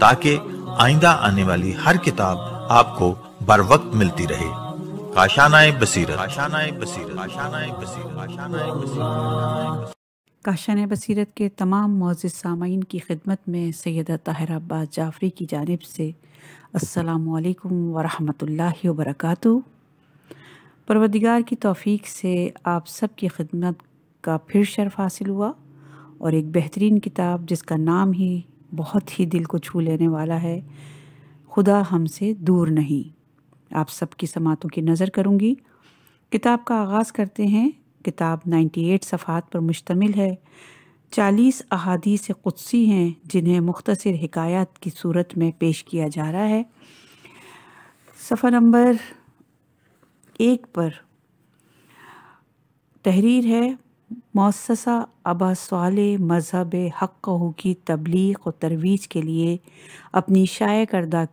ताकि आइंदा आने वाली हर किताब आपको बर वक्त मिलती रहे काशानाए बसीरत काशानाए बसीरत काशानाए बसीरत काशानाए बसीरत काशान बसीरत के तमाम मौजिद सामीन की खिदमत में सैद ताहिर अब्बास जाफरी की जानब से असलकम वरहमल वरक परवदिगार की तोफ़ी से आप सब की खिदमत का फिर शर्फ हासिल हुआ और एक बेहतरीन किताब जिसका नाम ही बहुत ही दिल को छू लेने वाला है खुदा हमसे दूर नहीं आप सबकी समातों की नज़र करूँगी किताब का आगाज़ करते हैं किताब 98 सफ़ात पर मुश्तमिल है चालीस अहादीस क़ुदसी हैं जिन्हें मुख्तर हकायात की सूरत में पेश किया जा रहा है सफ़ा नंबर एक पर तहरीर है मौसा साल मज़हब हक़ की तबलीग व तरवीज के लिए अपनी शाय करदा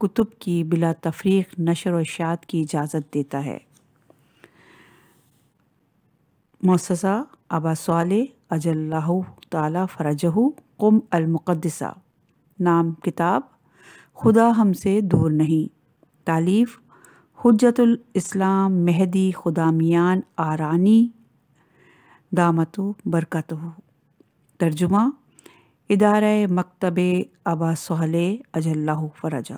कुतुब की बिला तफरीक नशर व शात की इजाज़त देता है मौसा साल अजल्ला ताला फ़रजहू कुम अलमुक़दसा नाम किताब खुदा हमसे दूर नहीं तालीफ़ हजतुल इस्लाम मेहदी खुदामियान आरानी दामतु बरकत तर्जुमा इदार मकतब अबा सहले अजल्ला फरजा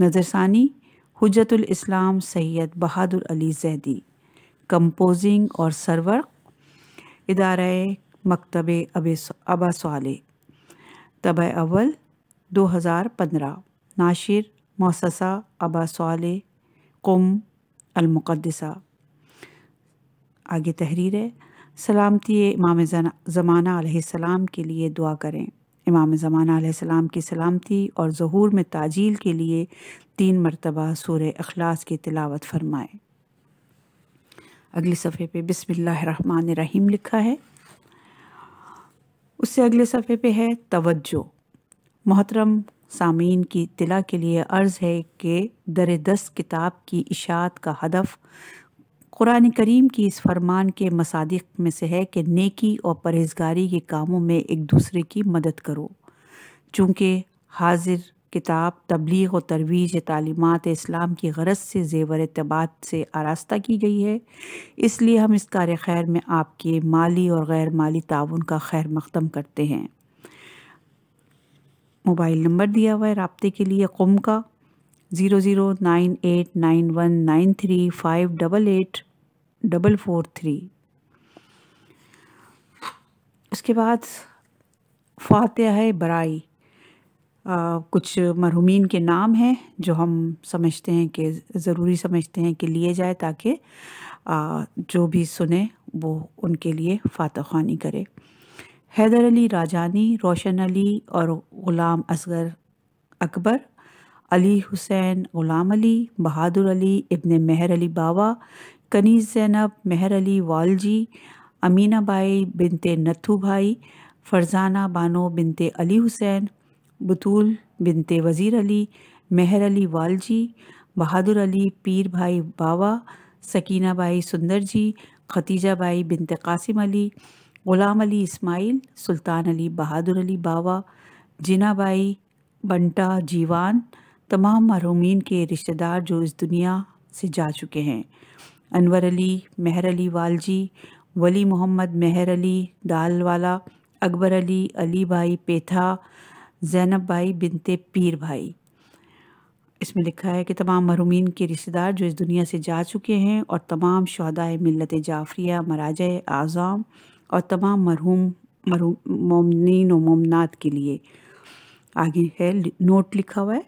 नज़रसानी इस्लाम सैद बहादुर अली जैदी कंपोजिंग और सरवर इदार मकतब अब अबा साले तब अव्वल 2015 नाशिर मोससा अबा साले कुम अलमुक़दसा आगे तहरीर है सलामती इमाम ज़माना सलाम के लिए दुआ करें इमाम ज़माना सलाम की सलामती और जहूर में ताजील के लिए तीन मरतबा सूर अखलास की तिलावत फरमाएँ अगले सफ़े पे रहीम लिखा है उससे अगले सफ़े पे है तवज्जो मोहतरम सामीन की तिला के लिए अर्ज़ है कि दर दस किताब की इशात का हदफ कुरान करीम की इस फरमान के मसादिक में से है कि नेकी और परहेजगारी के कामों में एक दूसरे की मदद करो चूँकि हाजिर किताब तबलीग और तरवीज तालीमत इस्लाम की गरज से जेवर तबात से आरास्ता की गई है इसलिए हम इस कार खैर में आपके माली और गैर माली ताउन का खैर मकदम करते हैं मोबाइल नंबर दिया हुआ है रबते के लिए कुम का zero zero nine eight nine one nine three five double eight double four three उसके बाद फातह है बराई आ, कुछ मरहुमीन के नाम हैं जो हम समझते हैं कि ज़रूरी समझते हैं कि लिए जाए ताकि जो भी सुने वो उनके लिए फातह खानी करे हैदर अली राजानी रोशन अली और ग़ुलाम असगर अकबर अली हुसैन ग़ुलाम अली बहादुर अली इब्ने मेहर अली बाबा कनीज़ ज़ैनब मेहर अली वालजी अमीना बाई बिनते नथू भाई फ़रजाना बानो बिनते अली हुसैन बतूल बिनते वज़ीर अली मेहर अली वालजी बहादुर अली पीर भाई बावा सकीना बाई सुंदर जी खतीजा बाई बिनते कासिम अली ग़ुलाम अली इस्माइल सुल्तान अली बहादुर अली बावा जिना बाई बंटा जीवान तमाम मरहूमिन के रिश्तेदार जो इस दुनिया से जा चुके हैं अनवर अली मेहर अली वालजी वली मोहम्मद मेहर अली दालवाला अकबर अली अली भाई पेथा जैनब भाई बिनते पीर भाई इसमें लिखा है कि तमाम मरूमिन के रिश्तेदार जो इस दुनिया से जा चुके हैं और तमाम शहदाय मिलत जाफरिया मराज आज़ाम और तमाम मरहूम मरहूम ममिन व ममनात के लिए आगे है नोट लिखा हुआ है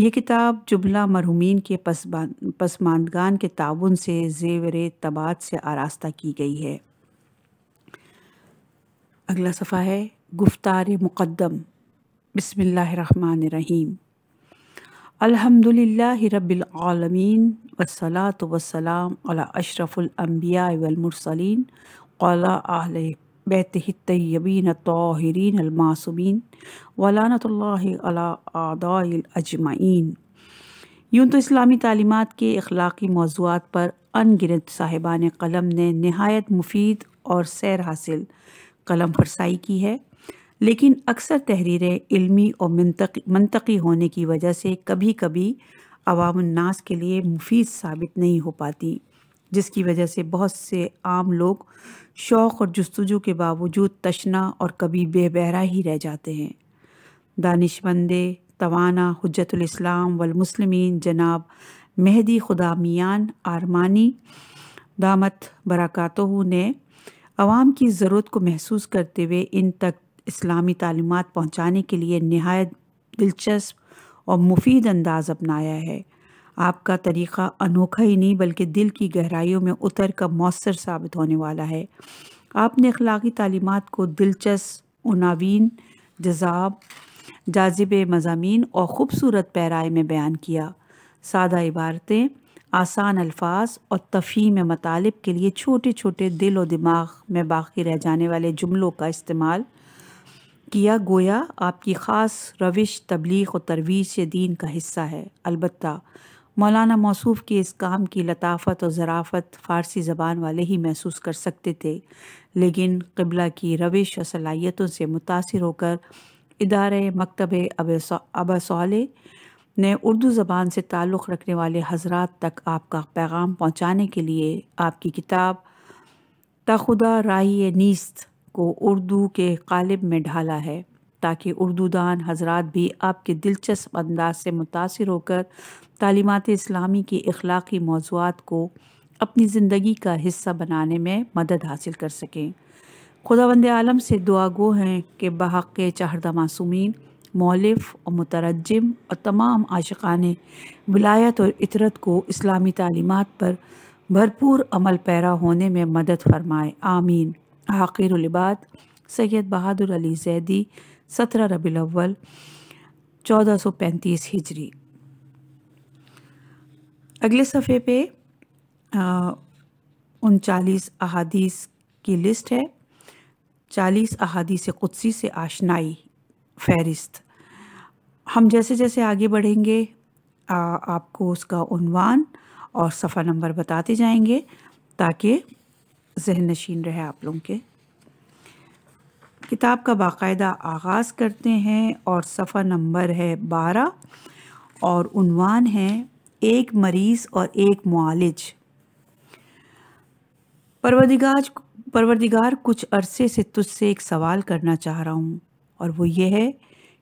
ये किताब जुबला मरहुमीन के पसमानदगान के ताउन से जेवर तबाद से आरास्ता की गई है अगला सफ़ा है गुफ्तार मुक़दम बसमीम अल्हम्दुलिल्लाह रब्बिल आलमीन वस्सलातु अला अशरफुलम्बिया अम्बिया कौला मुरसलीन बैतह तयबीन तोहरीन अलमासूबीन वलानतल्लादाजमाइन यूँ तो इस्लामी तलीमत के अखलाक़ी मौजूद पर अनगिनत साहिबान कलम ने नहायत मुफीद और सैर हासिल कलम फरसाई की है लेकिन अक्सर तहरीरें इल्मी और मनतकी मनतकी होने की वजह से कभी कभी अवामनास के लिए मुफीद साबित नहीं हो पाती जिसकी वजह से बहुत से आम लोग शौक़ और जस्तुजू के बावजूद तशना और कभी बेबहरा ही रह जाते हैं दानिशमंदे तवाना हजतलाम वलमसलमिन जनाब मेहदी खुदा मियाँ आरमानी दामत बरकत ने आवाम की ज़रूरत को महसूस करते हुए इन तक इस्लामी तलीमत पहुँचाने के लिए नहायत दिलचस्प और मुफीद अंदाज़ अपनाया है आपका तरीक़ा अनोखा ही नहीं बल्कि दिल की गहराइयों में उतर कर मौसर साबित होने वाला है आपने अखलाकी तालीमत को दिलचस्प उनावीन जजाब जाजिब मजामी और ख़ूबसूरत पैराए में बयान किया सादा इबारतें आसान अल्फाज और तफीम मतालब के लिए छोटे छोटे दिल और दिमाग में बाकी रह जाने वाले जुमलों का इस्तेमाल किया गोया आपकी ख़ास रविश तबलीग और तरवीज दीन का हिस्सा है अलबत्ता मौलाना मौसूफ के इस काम की लताफ़त और ज़राफ़त फ़ारसी ज़बान वाले ही महसूस कर सकते थे लेकिन कबला की रविश और सलाहियतों से मुतासर होकर इदारे मकतब अब सौले ने उर्दू ज़बान से ताल्लुक़ रखने वाले हजरात तक आपका पैगाम पहुँचाने के लिए आपकी किताब तखुदा राही नीस्त को उर्दू के कालिब में ढाला है ताकि उर्दूदान हजरात भी आपके दिलचस्प अंदाज से मुतासर होकर तालीमत इस्लामी के अखलाक़ी मौजूद को अपनी ज़िंदगी का हिस्सा बनाने में मदद हासिल कर सकें खुदा बंद आलम से दुआ गो हैं कि बहक चाहरदा मासूमी मासूमिन मौलफ़ और मुतरजम और तमाम आशान विलायत और इतरत को इस्लामी तालीमत पर भरपूर अमल पैरा होने में मदद फरमाए आमीन आखिरबाद सैद बहादुर अली जैदी सत्रह रबी अव्वल चौदह सौ पैंतीस हिजरी अगले सफ़े पे उनचालीस अहादीस की लिस्ट है चालीस अहादीस क़ुदसी से आशनाई फहरिस्त हम जैसे जैसे आगे बढ़ेंगे आ, आपको उसका उनवान और सफ़ा नंबर बताते जाएंगे ताकि जहन नशीन रहे आप लोगों के किताब का बाकायदा आगाज़ करते हैं और सफ़ा नंबर है बारह और उनवान है एक मरीज और एक मालिज परवरदिगार परवरदिगार कुछ अरसे से तुझसे एक सवाल करना चाह रहा हूँ और वो ये है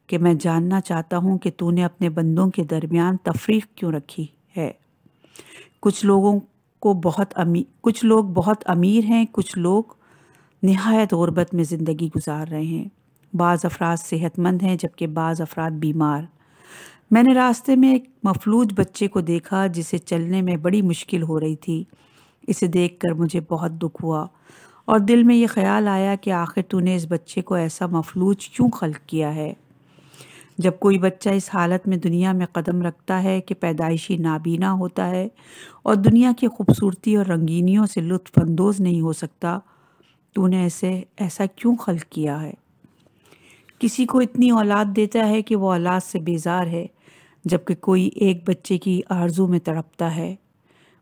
कि मैं जानना चाहता हूँ कि तूने अपने बंदों के दरमियान तफरीक क्यों रखी है कुछ लोगों को बहुत अमीर कुछ लोग बहुत अमीर हैं कुछ लोग नहायत गुरबत में ज़िंदगी गुजार रहे हैं बाज़ अफराद सेहतमंद हैं जबकि बाज़ अफराद बीमार मैंने रास्ते में एक मफलूज बच्चे को देखा जिसे चलने में बड़ी मुश्किल हो रही थी इसे देखकर मुझे बहुत दुख हुआ और दिल में ये ख्याल आया कि आखिर तूने इस बच्चे को ऐसा मफलूज क्यों खल्क किया है जब कोई बच्चा इस हालत में दुनिया में कदम रखता है कि पैदाइशी नाबीना होता है और दुनिया की खूबसूरती और रंगीनियों से लुत्फानंदोज़ नहीं हो सकता तूने ऐसे ऐसा क्यों खल किया है किसी को इतनी औलाद देता है कि वो औलाद से बेजार है जबकि कोई एक बच्चे की आरजू में तड़पता है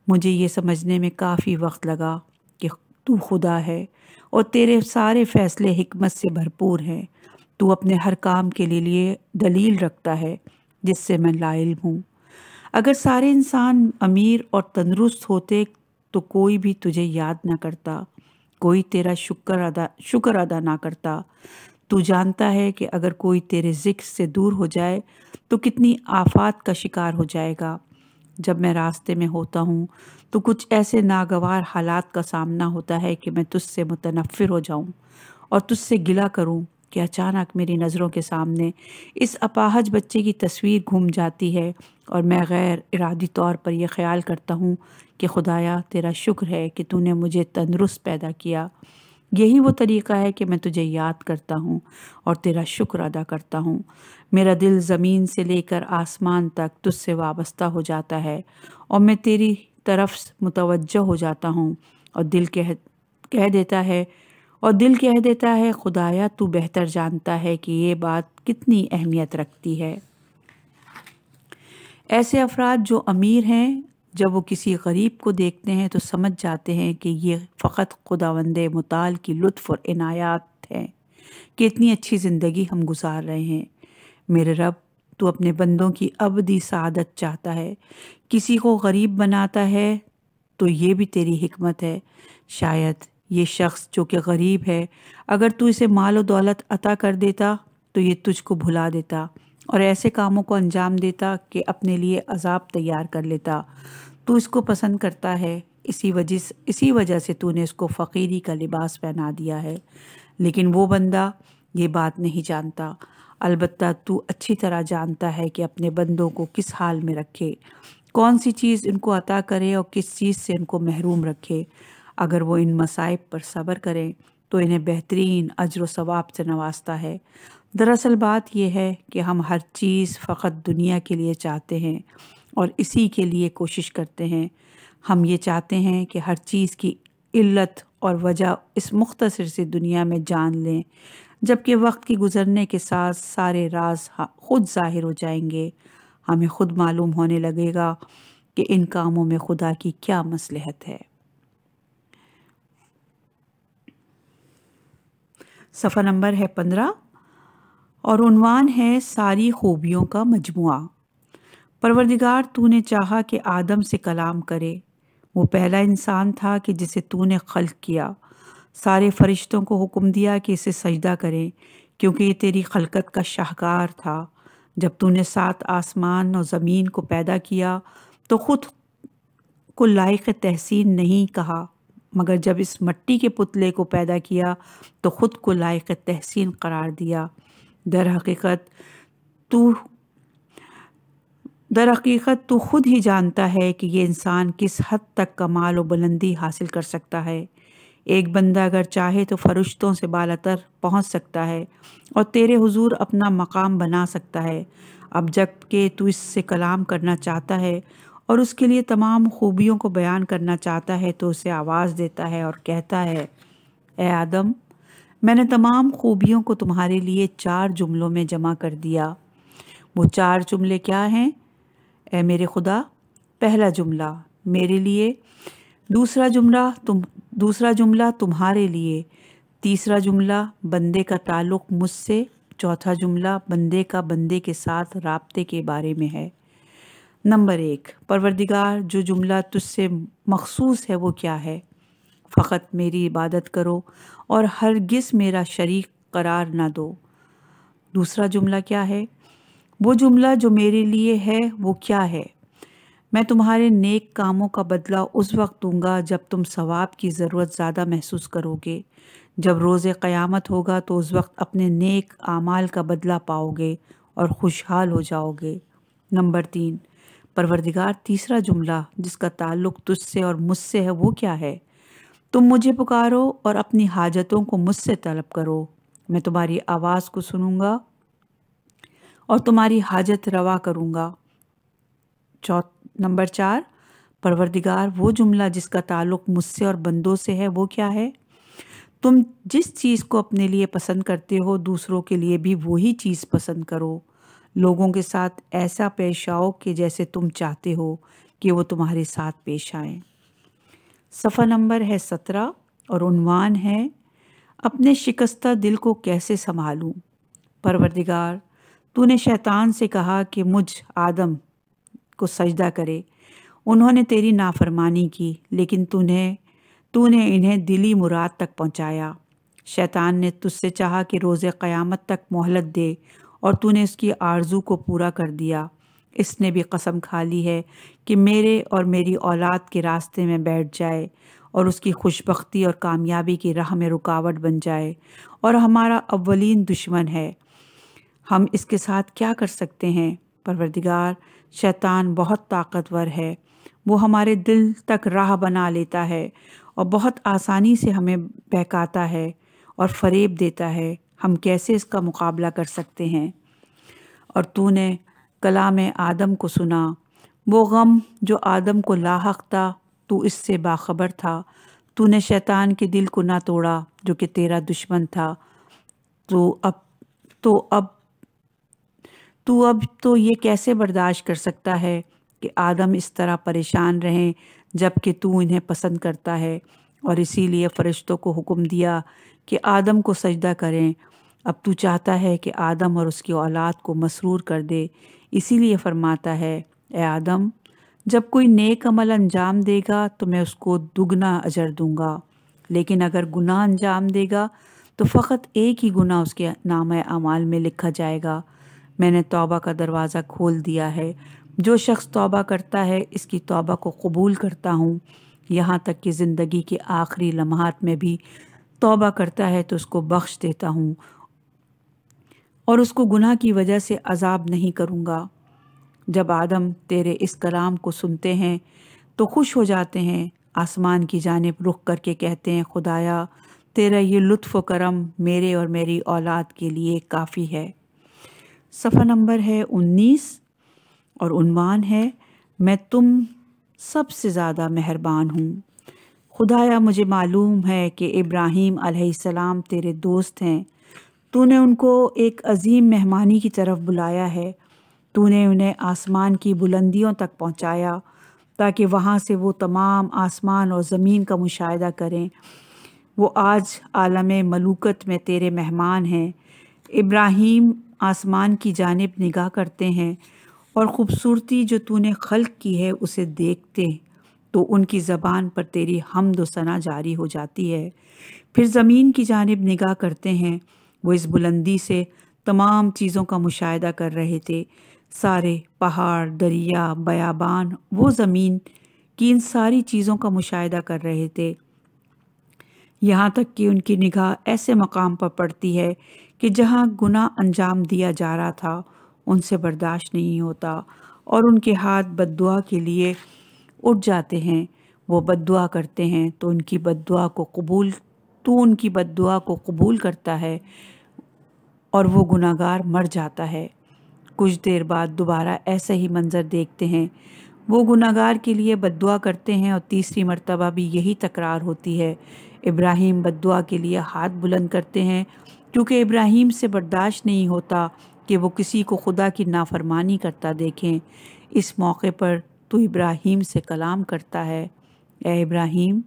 मुझे ये समझने में काफ़ी वक्त लगा कि तू खुदा है और तेरे सारे फ़ैसले हमत से भरपूर हैं तू अपने हर काम के लिए दलील रखता है जिससे मैं लाइल हूँ अगर सारे इंसान अमीर और तंदरुस्त होते तो कोई भी तुझे याद ना करता कोई तेरा शुक्र अदा शुक्र अदा ना करता तू जानता है कि अगर कोई तेरे जिक्र से दूर हो जाए तो कितनी आफात का शिकार हो जाएगा जब मैं रास्ते में होता हूँ तो कुछ ऐसे नागवार हालात का सामना होता है कि मैं तुझसे मुतनफ़िर हो जाऊँ और तुझसे गिला करूँ कि अचानक मेरी नज़रों के सामने इस अपाहज बच्चे की तस्वीर घूम जाती है और मैं गैर इरादी तौर पर यह ख्याल करता हूँ कि खुदाया तेरा शुक्र है कि तूने मुझे तंदरुस्त पैदा किया यही वो तरीका है कि मैं तुझे याद करता हूँ और तेरा शुक्र अदा करता हूँ मेरा दिल ज़मीन से लेकर आसमान तक तुझसे वाबस्ता हो जाता है और मैं तेरी तरफ मुतव हो जाता हूँ और दिल कह कह देता है और दिल कह देता है खुदाया तू बेहतर जानता है कि ये बात कितनी अहमियत रखती है ऐसे अफराद जो अमीर हैं जब वो किसी गरीब को देखते हैं तो समझ जाते हैं कि ये फ़क़त खुदावंद मताल की लुत्फ़ और इनायात हैं कि इतनी अच्छी ज़िंदगी हम गुजार रहे हैं मेरे रब तो अपने बंदों की अबदी सदत चाहता है किसी को गरीब बनाता है तो ये भी तेरी हमत है शायद ये शख्स जो कि गरीब है अगर तू इसे माल और दौलत अता कर देता तो ये तुझको भुला देता और ऐसे कामों को अंजाम देता कि अपने लिए अजाब तैयार कर लेता तू इसको पसंद करता है इसी वजह इसी वजह से तूने इसको फ़कीरी का लिबास पहना दिया है लेकिन वो बंदा ये बात नहीं जानता अलबत् तू अच्छी तरह जानता है कि अपने बंदों को किस हाल में रखे कौन सी चीज़ इनको अता करे और किस चीज़ से इनको महरूम रखे अगर वो इन मसाइब पर सब्र करें तो इन्हें बेहतरीन अजर व सवाब से नवाजता है दरअसल बात यह है कि हम हर चीज़ फ़कत दुनिया के लिए चाहते हैं और इसी के लिए कोशिश करते हैं हम ये चाहते हैं कि हर चीज़ की इल्लत और वजह इस मुख्तर से दुनिया में जान लें जबकि वक्त के गुज़रने के साथ सारे राज ख़ुद ज़ाहिर हो जाएंगे हमें ख़ुद मालूम होने लगेगा कि इन कामों में खुदा की क्या मसलहत है सफ़र नंबर है पंद्रह और उनवान है सारी खूबियों का मजमु परवरदिगार तूने चाहा कि आदम से कलाम करे वो पहला इंसान था कि जिसे तूने खल्क किया सारे फरिश्तों को हुक्म दिया कि इसे सजदा करें क्योंकि ये तेरी खलकत का शाहकार था जब तूने सात आसमान और ज़मीन को पैदा किया तो ख़ुद को लायक तहसीन नहीं कहा मगर जब इस मट्टी के पुतले को पैदा किया तो ख़ुद को लायक तहसीन करार दिया दर हकीकत तू दर हकीकत तो खुद ही जानता है कि ये इंसान किस हद तक कमाल व बुलंदी हासिल कर सकता है एक बंदा अगर चाहे तो फरिश्तों से बालतर पहुंच सकता है और तेरे हुजूर अपना मकाम बना सकता है अब जबकि तू इससे कलाम करना चाहता है और उसके लिए तमाम खूबियों को बयान करना चाहता है तो उसे आवाज़ देता है और कहता है ए आदम मैंने तमाम खूबियों को तुम्हारे लिए चार जुमलों में जमा कर दिया वो चार जुमले क्या हैं ए मेरे खुदा पहला जुमला मेरे लिए दूसरा जुमला तुम दूसरा जुमला तुम्हारे लिए तीसरा जुमला बंदे का ताल्लुक़ मुझसे चौथा जुमला बंदे का बंदे के साथ रबते के बारे में है नंबर एक परवरदिगार जो जुमला तुझसे मखसूस है वो क्या है फ़कत मेरी इबादत करो और हरगिज़ मेरा शरीक करार ना दो दूसरा जुमला क्या है वो जुमला जो मेरे लिए है वो क्या है मैं तुम्हारे नेक कामों का बदला उस वक्त दूंगा जब तुम सवाब की ज़रूरत ज़्यादा महसूस करोगे जब रोज़ क़यामत होगा तो उस वक्त अपने नेक आमाल का बदला पाओगे और खुशहाल हो जाओगे नंबर तीन परवरदिगार तीसरा जुमला जिसका ताल्लुक़ तुझसे और मुझसे है वो क्या है तुम मुझे पुकारो और अपनी हाजतों को मुझसे तलब करो मैं तुम्हारी आवाज़ को सुनूंगा और तुम्हारी हाजत रवा करूंगा चौथ नंबर चार परवरदिगार वो जुमला जिसका ताल्लुक मुझसे और बंदों से है वो क्या है तुम जिस चीज़ को अपने लिए पसंद करते हो दूसरों के लिए भी वही चीज़ पसंद करो लोगों के साथ ऐसा पेश आओ कि जैसे तुम चाहते हो कि वो तुम्हारे साथ पेश आएं सफ़ा नंबर है सत्रह और उनवान है अपने शिकस्ता दिल को कैसे संभालूँ परवरदिगार तूने शैतान से कहा कि मुझ आदम को सजदा करे उन्होंने तेरी नाफरमानी की लेकिन तूने तूने इन्हें दिली मुराद तक पहुंचाया शैतान ने तुझसे चाहा कि रोज़े क़यामत तक मोहलत दे और तूने उसकी आरजू को पूरा कर दिया इसने भी कसम खा ली है कि मेरे और मेरी औलाद के रास्ते में बैठ जाए और उसकी खुशबख्ती और कामयाबी की राह में रुकावट बन जाए और हमारा अवलिन दुश्मन है हम इसके साथ क्या कर सकते हैं परवरदिगार शैतान बहुत ताकतवर है वो हमारे दिल तक राह बना लेता है और बहुत आसानी से हमें बहकाता है और फरेब देता है हम कैसे इसका मुकाबला कर सकते हैं और तूने कलाम आदम को सुना वो गम जो आदम को लाक था तू इससे बाखबर था तूने शैतान के दिल को ना तोड़ा जो कि तेरा दुश्मन था तो अब तो अब तू अब तो ये कैसे बर्दाश्त कर सकता है कि आदम इस तरह परेशान रहें जबकि तू इन्हें पसंद करता है और इसीलिए फ़रिश्तों को हुक्म दिया कि आदम को सजदा करें अब तू चाहता है कि आदम और उसकी औलाद को मसरूर कर दे इसीलिए फरमाता है ए आदम जब कोई नेक अमल अंजाम देगा तो मैं उसको दुगना अजर दूंगा लेकिन अगर गुनाह अंजाम देगा तो फ़कत एक ही गुना उसके नाम अमाल में लिखा जाएगा मैंने तौबा का दरवाज़ा खोल दिया है जो शख्स तौबा करता है इसकी तौबा को कबूल करता हूँ यहाँ तक कि ज़िंदगी के आखिरी लम्हात में भी तौबा करता है तो उसको बख्श देता हूँ और उसको गुनाह की वजह से अजाब नहीं करूँगा जब आदम तेरे इस कलाम को सुनते हैं तो खुश हो जाते हैं आसमान की जानब रुख करके कहते हैं खुदाया तेरा ये लुत्फ़ करम मेरे और मेरी औलाद के लिए काफ़ी है सफ़ा नंबर है उन्नीस और उनवान है मैं तुम सबसे ज़्यादा मेहरबान हूँ खुदाया मुझे मालूम है कि इब्राहीम अलैहिस्सलाम तेरे दोस्त हैं तूने उनको एक अजीम मेहमानी की तरफ बुलाया है तूने उन्हें आसमान की बुलंदियों तक पहुंचाया ताकि वहाँ से वो तमाम आसमान और ज़मीन का मुशाह करें वो आज आलम मलूकत में तेरे मेहमान हैं इब्राहिम आसमान की जानब निगाह करते हैं और ख़ूबसूरती जो तूने खल्क की है उसे देखते तो उनकी ज़बान पर तेरी हमद जारी हो जाती है फिर ज़मीन की जानब निगाह करते हैं वो इस बुलंदी से तमाम चीज़ों का मुशाह कर रहे थे सारे पहाड़ दरिया बयाबान वो ज़मीन की इन सारी चीज़ों का मुशाह कर रहे थे यहाँ तक कि उनकी निगाह ऐसे मकाम पर पड़ती है कि जहाँ गुना अंजाम दिया जा रहा था उनसे बर्दाश्त नहीं होता और उनके हाथ बद के लिए उठ जाते हैं वो बद करते हैं तो उनकी बद को कबूल तो उनकी बद को कबूल करता है और वो गुनागार मर जाता है कुछ देर बाद दोबारा ऐसे ही मंज़र देखते हैं वो गुनागार के लिए बदुआ करते हैं और तीसरी मरतबा भी यही तकरार होती है इब्राहिम बदुआ के लिए हाथ बुलंद करते हैं क्योंकि इब्राहिम से बर्दाश्त नहीं होता कि वो किसी को खुदा की नाफरमानी करता देखें इस मौके पर तो इब्राहिम से कलाम करता है ए इब्राहिम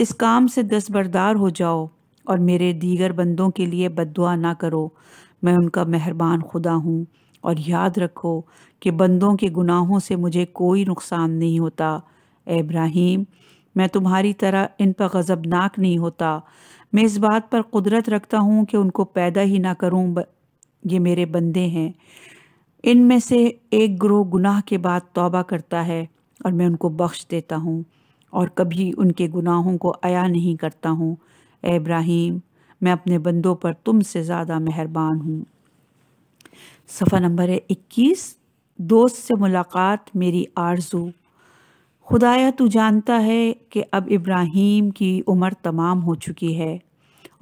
इस काम से दस्तबरदार हो जाओ और मेरे दीगर बंदों के लिए बदुआ ना करो मैं उनका मेहरबान खुदा हूँ और याद रखो कि बंदों के गुनाहों से मुझे कोई नुकसान नहीं होता इब्राहिम मैं तुम्हारी तरह इन पर गज़बनाक नहीं होता मैं इस बात पर कुदरत रखता हूँ कि उनको पैदा ही ना करूँ ये मेरे बंदे हैं इन में से एक ग्रोह गुनाह के बाद तौबा करता है और मैं उनको बख्श देता हूँ और कभी उनके गुनाहों को आया नहीं करता हूँ इब्राहिम मैं अपने बंदों पर तुमसे ज़्यादा मेहरबान हूँ सफ़ा नंबर है इक्कीस दोस्त से मुलाकात मेरी आरजू खुदाया तू जानता है कि अब इब्राहिम की उम्र तमाम हो चुकी है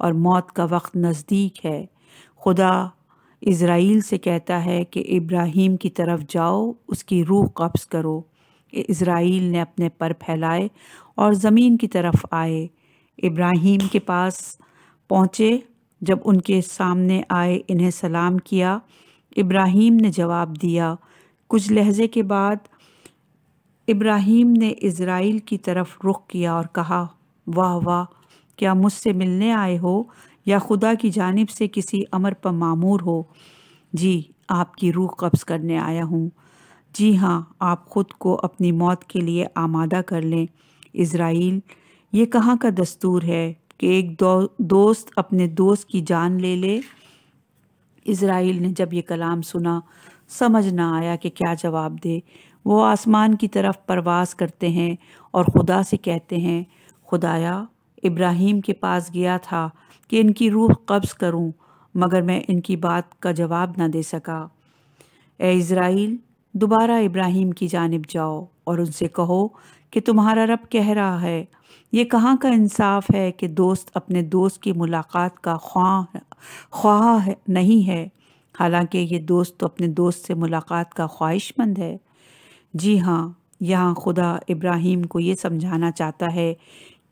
और मौत का वक्त नज़दीक है खुदा इसराइल से कहता है कि इब्राहिम की तरफ जाओ उसकी रूह कब्ज़ करो इसराइल ने अपने पर फैलाए और ज़मीन की तरफ आए इब्राहिम के पास पहुँचे जब उनके सामने आए इन्हें सलाम किया इब्राहिम ने जवाब दिया कुछ लहजे के बाद इब्राहिम ने इसराइल की तरफ रुख किया और कहा वाह वाह क्या मुझसे मिलने आए हो या खुदा की जानिब से किसी अमर पर मामूर हो जी आपकी रूह कब्ज़ करने आया हूँ जी हाँ आप ख़ुद को अपनी मौत के लिए आमादा कर लें इसराइल ये कहाँ का दस्तूर है कि एक दो, दोस्त अपने दोस्त की जान ले ले इसराइल ने जब ये कलाम सुना समझ ना आया कि क्या जवाब दे वो आसमान की तरफ परवास करते हैं और खुदा से कहते हैं खुदाया इब्राहिम के पास गया था कि इनकी रूह कब्ज़ करूं मगर मैं इनकी बात का जवाब ना दे सका ए इसराइल दोबारा इब्राहिम की जानब जाओ और उनसे कहो कि तुम्हारा रब कह रहा है ये कहाँ का इंसाफ है कि दोस्त अपने दोस्त की मुलाकात का ख्वाह ख्वाह है, नहीं है हालांकि ये दोस्त तो अपने दोस्त से मुलाकात का ख्वाहिशमंद है जी हाँ यहाँ खुदा इब्राहिम को ये समझाना चाहता है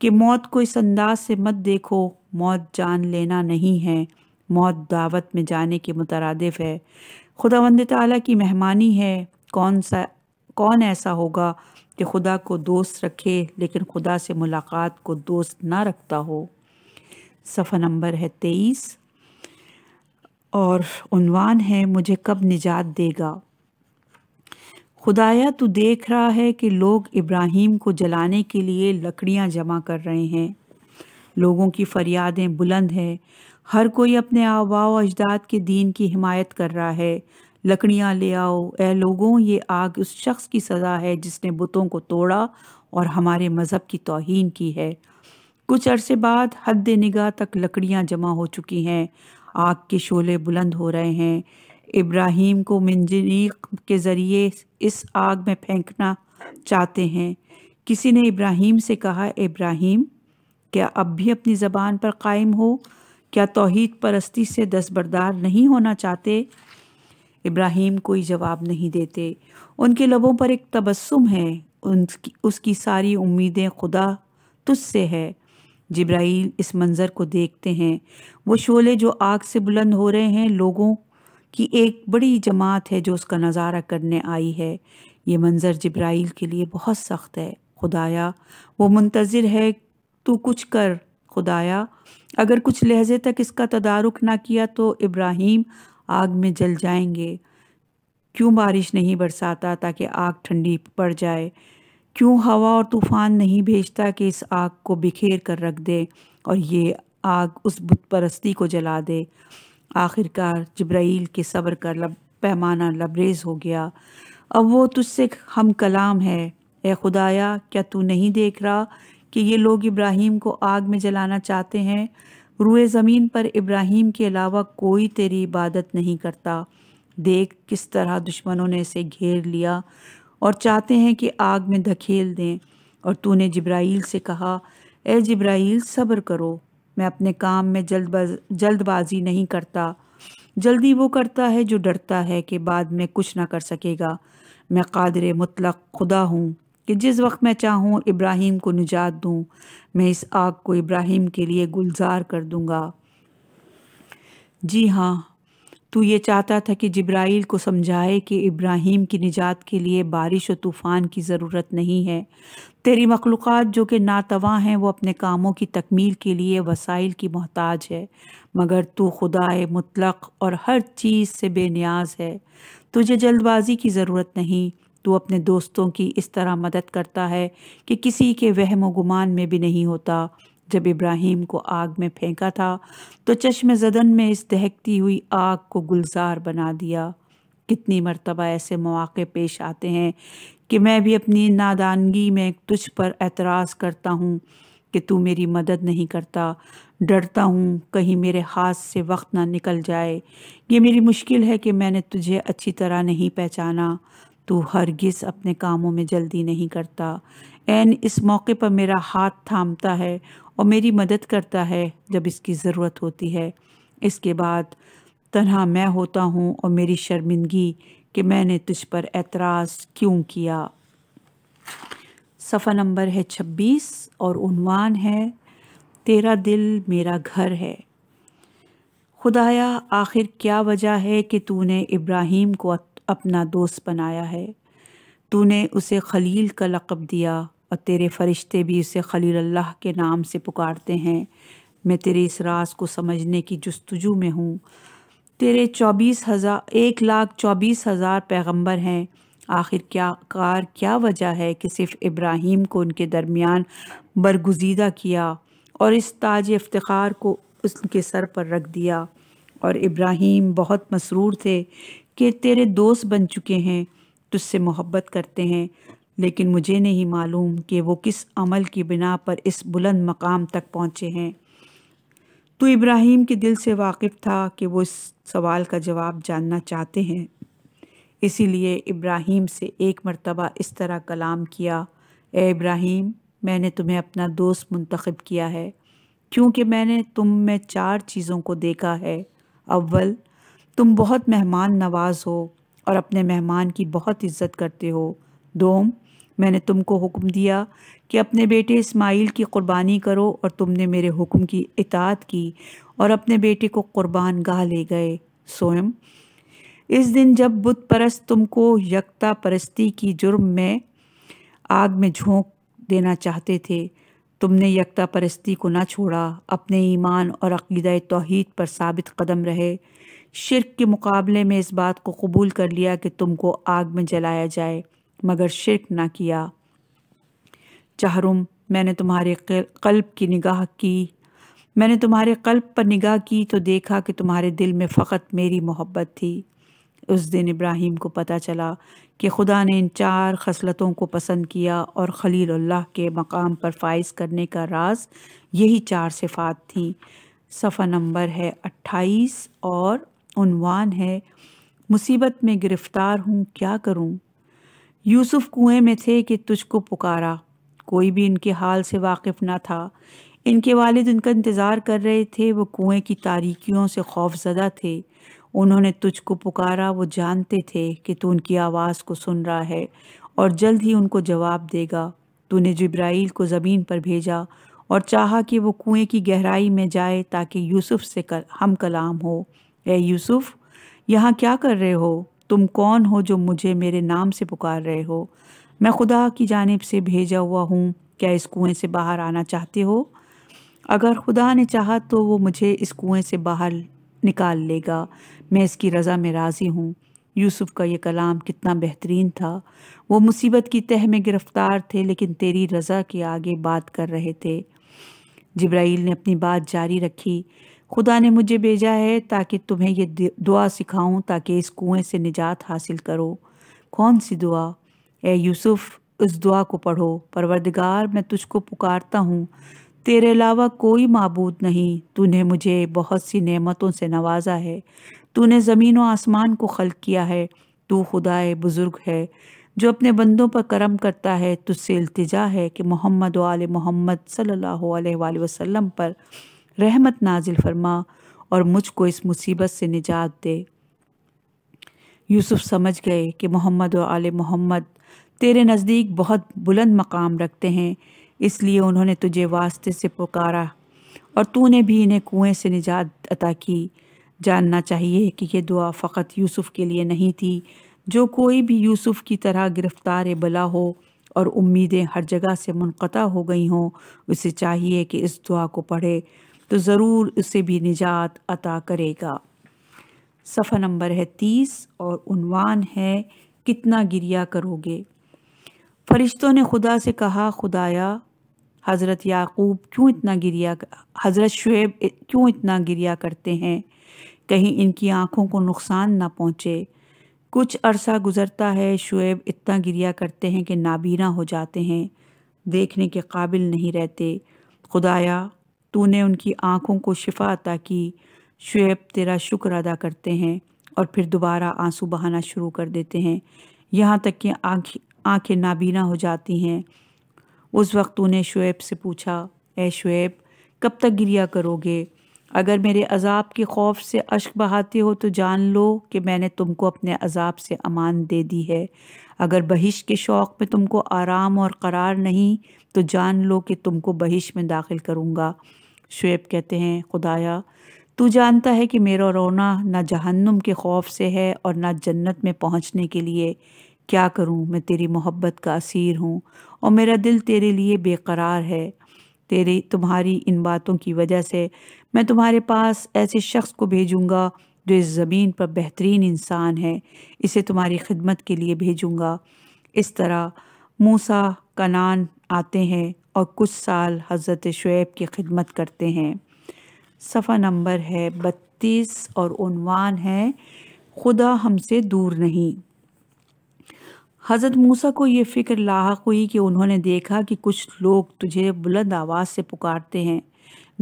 कि मौत को इस अंदाज से मत देखो मौत जान लेना नहीं है मौत दावत में जाने के मुतरदफ़ है खुदा वंद की मेहमानी है कौन सा कौन ऐसा होगा कि खुदा को दोस्त रखे लेकिन खुदा से मुलाकात को दोस्त ना रखता हो सफ़ा नंबर है तेईस और उनवान है मुझे कब निजात देगा खुदाया तो देख रहा है कि लोग इब्राहिम को जलाने के लिए लकड़ियां जमा कर रहे हैं लोगों की फरियादें बुलंद हैं हर कोई अपने आबाव अजदाद के दीन की हिमायत कर रहा है लकड़ियाँ ले आओ ए लोगों ये आग उस शख्स की सज़ा है जिसने बुतों को तोड़ा और हमारे मज़हब की तोहन की है कुछ अरसे बाद हद निगाह तक लकड़ियाँ जमा हो चुकी हैं आग के शोले बुलंद हो रहे हैं इब्राहिम को मंजनीक के ज़रिए इस आग में फेंकना चाहते हैं किसी ने इब्राहिम से कहा इब्राहिम क्या अब भी अपनी ज़बान पर कायम हो क्या तोहद परस्ती से दस्बरदार नहीं होना चाहते इब्राहिम कोई जवाब नहीं देते उनके लबों पर एक तबस्सुम है उनकी उसकी सारी उम्मीदें खुदा तुझसे है जब्राइल इस मंज़र को देखते हैं वो शोले जो आग से बुलंद हो रहे हैं लोगों की एक बड़ी जमात है जो उसका नज़ारा करने आई है ये मंज़र जब्राइल के लिए बहुत सख्त है खुदाया वो मुंतज़िर है तू कुछ कर खुदाया अगर कुछ लहजे तक इसका तदारुक ना किया तो इब्राहिम आग में जल जाएंगे क्यों बारिश नहीं बरसाता ताकि आग ठंडी पड़ जाए क्यों हवा और तूफ़ान नहीं भेजता कि इस आग को बिखेर कर रख दे और ये आग उस बुत परस्ती को जला दे आखिरकार जब्राइल के सब्र का लब पैमाना लबरेज हो गया अब वो तुझसे हम कलाम है ए खुदाया क्या तू नहीं देख रहा कि ये लोग इब्राहिम को आग में जलाना चाहते हैं रुए ज़मीन पर इब्राहिम के अलावा कोई तेरी इबादत नहीं करता देख किस तरह दुश्मनों ने इसे घेर लिया और चाहते हैं कि आग में धकेल दें और तूने जब्राइल से कहा ए जब्राइल सब्र करो मैं अपने काम में जल्दबाज जल्दबाजी नहीं करता जल्दी वो करता है जो डरता है कि बाद में कुछ ना कर सकेगा मैं कादर मुतलक खुदा हूँ कि जिस वक्त मैं चाहूँ इब्राहिम को निजात दूँ मैं इस आग को इब्राहिम के लिए गुलजार कर दूँगा जी हाँ तू ये चाहता था कि जब्राइल को समझाए कि इब्राहिम की निजात के लिए बारिश और तूफ़ान की ज़रूरत नहीं है तेरी मखलूक़ात जो कि नातवा हैं वो अपने कामों की तकमील के लिए वसाइल की मोहताज है मगर तू खुदाए मुतलक और हर चीज़ से बेनियाज है तुझे जल्दबाजी की ज़रूरत नहीं तू अपने दोस्तों की इस तरह मदद करता है कि किसी के वहम व गुमान में भी नहीं होता जब इब्राहिम को आग में फेंका था तो चश्म जदन में इस दहकती हुई आग को गुलजार बना दिया कितनी मरतबा ऐसे मौक़े पेश आते हैं कि मैं भी अपनी नादानगी में तुझ पर एतराज़ करता हूँ कि तू मेरी मदद नहीं करता डरता हूँ कहीं मेरे हाथ से वक्त ना निकल जाए ये मेरी मुश्किल है कि मैंने तुझे अच्छी तरह नहीं पहचाना तू हरगिज अपने कामों में जल्दी नहीं करता एन इस मौके पर मेरा हाथ थामता है और मेरी मदद करता है जब इसकी ज़रूरत होती है इसके बाद तनहा मैं होता हूँ और मेरी शर्मिंदगी कि मैंने तुझ पर एतराज़ क्यों किया सफ़ा नंबर है छब्बीस और उनवान है तेरा दिल मेरा घर है खुदाया आखिर क्या वजह है कि तूने इब्राहिम को अपना दोस्त बनाया है तूने उसे खलील का लक़ब दिया और तेरे फरिश्ते भी उसे खलील अल्लाह के नाम से पुकारते हैं मैं तेरे इस राज को समझने की जस्तजू में हूँ तेरे चौबीस हज़ार एक लाख चौबीस हज़ार पैगम्बर हैं आखिर क्या कार क्या वजह है कि सिर्फ इब्राहिम को उनके दरमियान बरगुजीदा किया और इस ताज इफ्तार को उसके सर पर रख दिया और इब्राहिम बहुत मसरूर थे कि तेरे दोस्त बन चुके हैं तुझसे मोहब्बत करते हैं लेकिन मुझे नहीं मालूम कि वो किस अमल की बिना पर इस बुलंद मकाम तक पहुँचे हैं तो इब्राहिम के दिल से वाकिफ़ था कि वो इस सवाल का जवाब जानना चाहते हैं इसीलिए इब्राहिम से एक मरतबा इस तरह कलाम किया ए इब्राहिम मैंने तुम्हें अपना दोस्त मुंतखब किया है क्योंकि मैंने तुम में चार चीज़ों को देखा है अव्वल तुम बहुत मेहमान नवाज हो और अपने मेहमान की बहुत इज्जत करते हो दोम मैंने तुमको हुक्म दिया कि अपने बेटे इस्माइल की क़ुरबानी करो और तुमने मेरे हुक्म की इतात की और अपने बेटे को क़ुरबान गाह ले गए सोयम इस दिन जब बुत परस्त तुमको यकता परस्ती की जुर्म में आग में झोंक देना चाहते थे तुमने यकता परस्ती को ना छोड़ा अपने ईमान और अकीद तोहद पर साबित कदम रहे शिरक के मुकाबले में इस बात को कबूल कर लिया कि तुमको आग में जलाया जाए मगर शिरक ना किया चाहरुम मैंने तुम्हारे कल्ब की निगाह की मैंने तुम्हारे कल्ब पर निगाह की तो देखा कि तुम्हारे दिल में फ़कत मेरी मोहब्बत थी उस दिन इब्राहिम को पता चला कि खुदा ने इन चार खसलतों को पसंद किया और खलील्ला के मकाम पर फाइज करने का राज यही चार सिफात थी सफ़ा नंबर है अट्ठाईस और उनवान है मुसीबत में गिरफ़्तार हूँ क्या करूँ यूसुफ कुएं में थे कि तुझको पुकारा कोई भी इनके हाल से वाकिफ ना था इनके वालिद इनका इंतज़ार कर रहे थे वो कुएं की तारीकियों से खौफजदा थे उन्होंने तुझको पुकारा वो जानते थे कि तू उनकी आवाज़ को सुन रहा है और जल्द ही उनको जवाब देगा तूने जब्राइल को ज़मीन पर भेजा और चाहा कि वो कुएं की गहराई में जाए ताकि यूसुफ से कर, हम कलाम हो ए यूसुफ यहाँ क्या कर रहे हो तुम कौन हो जो मुझे मेरे नाम से पुकार रहे हो मैं खुदा की जानिब से भेजा हुआ हूँ क्या इस कुएं से बाहर आना चाहते हो अगर खुदा ने चाहा तो वो मुझे इस कुएं से बाहर निकाल लेगा मैं इसकी रज़ा में राज़ी हूँ यूसुफ का ये कलाम कितना बेहतरीन था वो मुसीबत की तह में गिरफ़्तार थे लेकिन तेरी रज़ा के आगे बात कर रहे थे जब्राइल ने अपनी बात जारी रखी खुदा ने मुझे भेजा है ताकि तुम्हें ये दुआ सिखाऊं ताकि इस कुएं से निजात हासिल करो कौन सी दुआ ए यूसुफ उस दुआ को पढ़ो परवरदिगार मैं तुझको पुकारता हूँ तेरे अलावा कोई मबूद नहीं तूने मुझे बहुत सी नेमतों से नवाजा है तूने ज़मीन व आसमान को खल किया है तू खुदा बुज़ुर्ग है जो अपने बंदों पर करम करता है तुझसे अल्तजा है कि मोहम्मद वाल मोहम्मद सल्ला वसम पर रहमत नाजिल फरमा और मुझको इस मुसीबत से निजात दे यूसुफ समझ गए कि मोहम्मद और आले मोहम्मद तेरे नज़दीक बहुत बुलंद मकाम रखते हैं इसलिए उन्होंने तुझे वास्ते से पुकारा और तूने भी इन्हें कुएं से निजात अता की जानना चाहिए कि यह दुआ फ़कत यूसुफ़ के लिए नहीं थी जो कोई भी यूसुफ़ की तरह गिरफ़्तार बला हो और उम्मीदें हर जगह से मुनक़ा हो गई हों उसे चाहिए कि इस दुआ को पढ़े तो ज़रूर उसे भी निजात अता करेगा सफ़ा नंबर है तीस और उनवान है कितना गिरिया करोगे फरिश्तों ने खुदा से कहा खुदाया हज़रत याकूब क्यों इतना गिरिया हज़रत शुएब क्यों इतना गिरिया करते हैं कहीं इनकी आँखों को नुकसान ना पहुँचे कुछ अरसा गुज़रता है शुएब इतना गिरिया करते हैं कि नाबीना हो जाते हैं देखने के काबिल नहीं रहते खुदाया तूने उनकी आँखों को शिफा अता की शुएब तेरा शुक्र अदा करते हैं और फिर दोबारा आंसू बहाना शुरू कर देते हैं यहाँ तक कि आँख आँखें नाबीना हो जाती हैं उस वक्त तूने शुएब से पूछा ए शुएब कब तक गिरिया करोगे अगर मेरे अजाब के खौफ से अश्क बहाते हो तो जान लो कि मैंने तुमको अपने अजाब से अमान दे दी है अगर बहिश के शौक़ में तुमको आराम और करार नहीं तो जान लो कि तुमको बहिश में दाखिल करूँगा शुएब कहते हैं खुदाया तू जानता है कि मेरा रोना ना जहन्नुम के खौफ से है और ना जन्नत में पहुंचने के लिए क्या करूं मैं तेरी मोहब्बत का असीर हूं और मेरा दिल तेरे लिए बेकरार है तेरी तुम्हारी इन बातों की वजह से मैं तुम्हारे पास ऐसे शख्स को भेजूंगा जो इस ज़मीन पर बेहतरीन इंसान है इसे तुम्हारी खिदमत के लिए भेजूंगा इस तरह मूसा कनान आते हैं और कुछ साल हज़रत शुब की खिदमत करते हैं सफ़ा नंबर है बत्तीस और उनवान है खुदा हमसे दूर नहीं हज़रत मूसा को ये फ़िक्र लाक हुई कि उन्होंने देखा कि कुछ लोग तुझे बुलंद आवाज़ से पुकारते हैं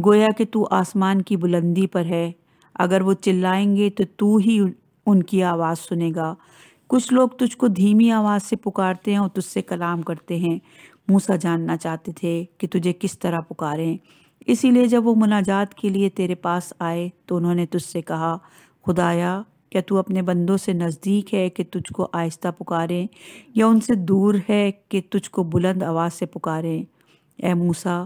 गोया कि तू आसमान की बुलंदी पर है अगर वो चिल्लाएंगे तो तू ही उनकी आवाज़ सुनेगा कुछ लोग तुझको धीमी आवाज़ से पुकारते हैं और तुझसे कलाम करते हैं मूसा जानना चाहते थे कि तुझे किस तरह पुकारें इसीलिए जब वो मुनाजात के लिए तेरे पास आए तो उन्होंने तुझसे कहा खुदाया क्या तू अपने बंदों से नज़दीक है कि तुझको आहिस्ता पुकारें या उनसे दूर है कि तुझको बुलंद आवाज़ से पुकारें ए मूसा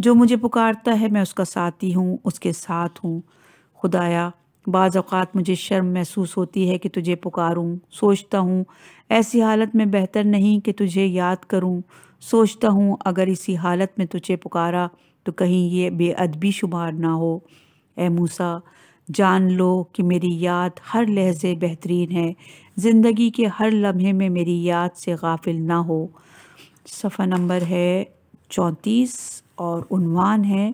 जो मुझे पुकारता है मैं उसका साथी हूँ उसके साथ हूँ खुदाया बाज़ मुझे शर्म महसूस होती है कि तुझे पुकारूँ सोचता हूँ ऐसी हालत में बेहतर नहीं कि तुझे याद करूँ सोचता हूँ अगर इसी हालत में तुझे पुकारा तो कहीं ये बेअदबी शुमार ना हो ए मूसा जान लो कि मेरी याद हर लहजे बेहतरीन है ज़िंदगी के हर लम्हे में मेरी याद से गाफिल ना हो सफ़ा नंबर है चौंतीस और उनवान है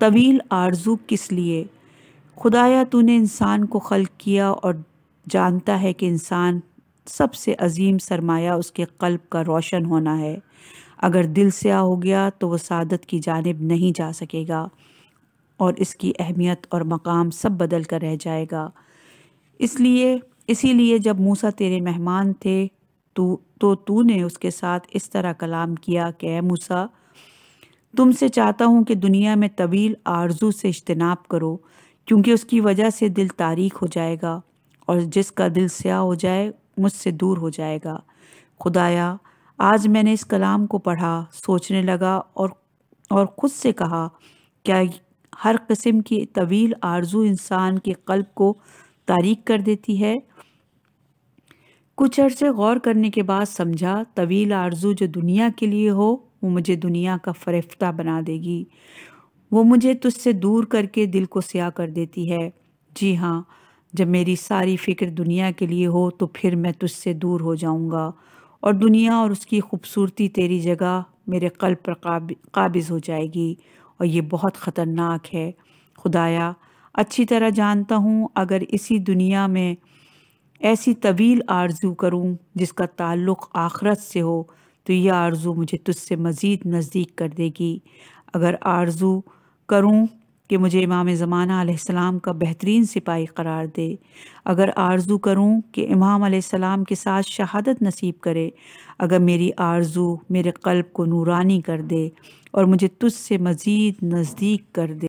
तवील आरजू किस लिए खुदाया तूने इंसान को खल किया और जानता है कि इंसान सबसे अजीम सरमाया उसके कल्ब का रोशन होना है अगर दिल से आ हो गया तो वह सादत की जानब नहीं जा सकेगा और इसकी अहमियत और मकाम सब बदल कर रह जाएगा इसलिए इसीलिए जब मूसा तेरे मेहमान थे तू तो तूने उसके साथ इस तरह कलाम किया कि मूसा तुमसे चाहता हूँ कि दुनिया में तवील आरजू से इजतनाब करो क्योंकि उसकी वजह से दिल तारीख हो जाएगा और जिसका दिल स्याह हो जाए मुझसे दूर हो जाएगा खुदाया आज मैंने इस कलाम को पढ़ा सोचने लगा और और ख़ुद से कहा क्या हर किस्म की तवील आरजू इंसान के कल्ब को तारीख़ कर देती है कुछ अरसे गौर करने के बाद समझा तवील आरजू जो दुनिया के लिए हो वो मुझे दुनिया का फरेफ्ता बना देगी वो मुझे तुझसे दूर करके दिल को स्याह कर देती है जी हाँ जब मेरी सारी फ़िक्र दुनिया के लिए हो तो फिर मैं तुझसे दूर हो जाऊँगा और दुनिया और उसकी खूबसूरती तेरी जगह मेरे कल्ब पर काबिज़ हो जाएगी और ये बहुत ख़तरनाक है खुदाया अच्छी तरह जानता हूँ अगर इसी दुनिया में ऐसी तवील आरजू करूँ जिसका ताल्लुक़ आखरत से हो तो यह आरजू मुझे तुझसे मज़ीद नज़दीक कर देगी अगर आरजू करूँ कि मुझे इमाम ज़माना आसमाम का बेहतरीन सिपाही करार दे अगर आरज़ू करूँ कि इमाम सलाम के साथ शहादत नसीब करे अगर मेरी आरज़ू मेरे कल्ब को नूरानी कर दे और मुझे तुझ से मज़ीद नज़दीक कर दे